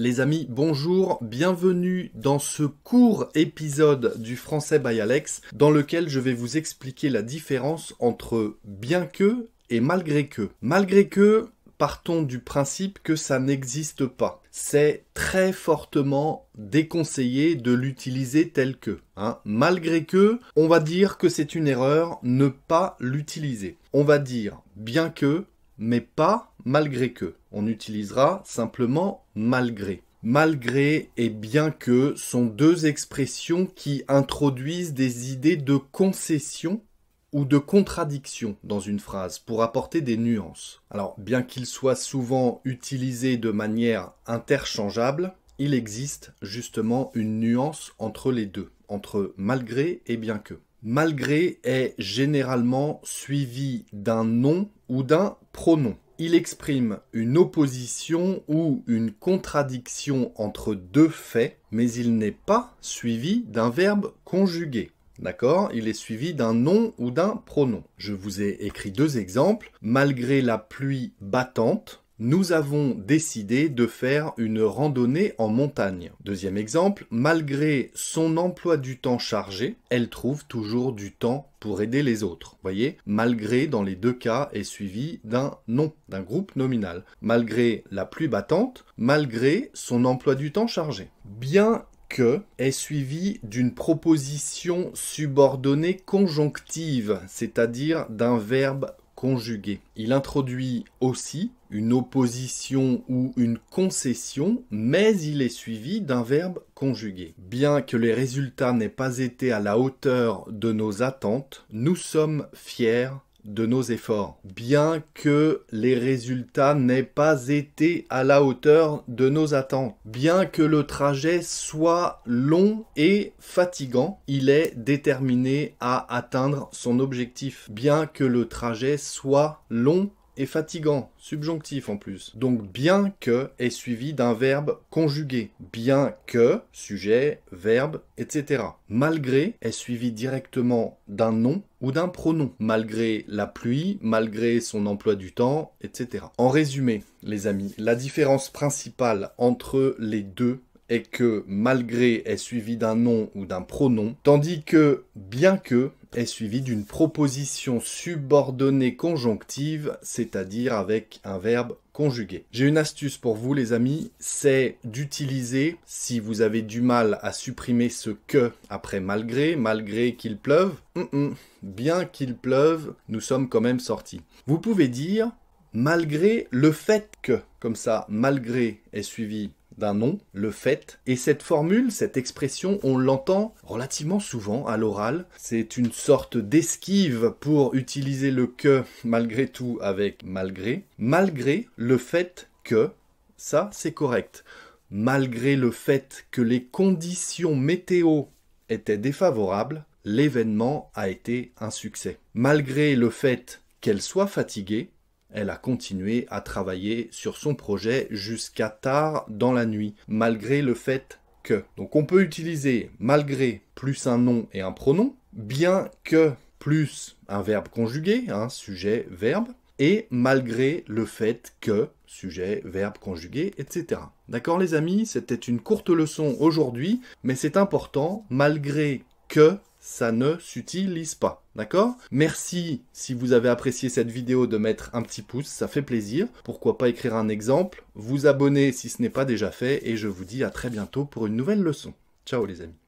Les amis, bonjour, bienvenue dans ce court épisode du français by Alex dans lequel je vais vous expliquer la différence entre bien que et malgré que. Malgré que, partons du principe que ça n'existe pas. C'est très fortement déconseillé de l'utiliser tel que. Hein. Malgré que, on va dire que c'est une erreur, ne pas l'utiliser. On va dire bien que, mais pas malgré que. On utilisera simplement malgré. Malgré et bien que sont deux expressions qui introduisent des idées de concession ou de contradiction dans une phrase pour apporter des nuances. Alors, bien qu'ils soient souvent utilisés de manière interchangeable, il existe justement une nuance entre les deux, entre malgré et bien que. Malgré est généralement suivi d'un nom d'un pronom. Il exprime une opposition ou une contradiction entre deux faits, mais il n'est pas suivi d'un verbe conjugué. D'accord Il est suivi d'un nom ou d'un pronom. Je vous ai écrit deux exemples. Malgré la pluie battante, nous avons décidé de faire une randonnée en montagne. Deuxième exemple, malgré son emploi du temps chargé, elle trouve toujours du temps pour aider les autres. Voyez, malgré dans les deux cas est suivi d'un nom, d'un groupe nominal. Malgré la pluie battante, malgré son emploi du temps chargé. Bien que est suivi d'une proposition subordonnée conjonctive, c'est-à-dire d'un verbe conjugué. Il introduit aussi une opposition ou une concession, mais il est suivi d'un verbe conjugué. Bien que les résultats n'aient pas été à la hauteur de nos attentes, nous sommes fiers de nos efforts. Bien que les résultats n'aient pas été à la hauteur de nos attentes, bien que le trajet soit long et fatigant, il est déterminé à atteindre son objectif. Bien que le trajet soit long fatigant, subjonctif en plus. Donc bien que est suivi d'un verbe conjugué. Bien que, sujet, verbe, etc. Malgré est suivi directement d'un nom ou d'un pronom, malgré la pluie, malgré son emploi du temps, etc. En résumé, les amis, la différence principale entre les deux et que malgré est suivi d'un nom ou d'un pronom, tandis que bien que est suivi d'une proposition subordonnée conjonctive, c'est-à-dire avec un verbe conjugué. J'ai une astuce pour vous les amis, c'est d'utiliser, si vous avez du mal à supprimer ce que après malgré, malgré qu'il pleuve, mm, mm, bien qu'il pleuve, nous sommes quand même sortis. Vous pouvez dire malgré le fait que, comme ça, malgré est suivi d'un nom, le fait. Et cette formule, cette expression, on l'entend relativement souvent à l'oral. C'est une sorte d'esquive pour utiliser le que malgré tout avec malgré. Malgré le fait que, ça c'est correct. Malgré le fait que les conditions météo étaient défavorables, l'événement a été un succès. Malgré le fait qu'elle soit fatiguée, elle a continué à travailler sur son projet jusqu'à tard dans la nuit, malgré le fait que. Donc on peut utiliser malgré plus un nom et un pronom, bien que plus un verbe conjugué, un hein, sujet, verbe, et malgré le fait que, sujet, verbe conjugué, etc. D'accord les amis, c'était une courte leçon aujourd'hui, mais c'est important, malgré que ça ne s'utilise pas. D'accord Merci si vous avez apprécié cette vidéo de mettre un petit pouce, ça fait plaisir. Pourquoi pas écrire un exemple, vous abonner si ce n'est pas déjà fait, et je vous dis à très bientôt pour une nouvelle leçon. Ciao les amis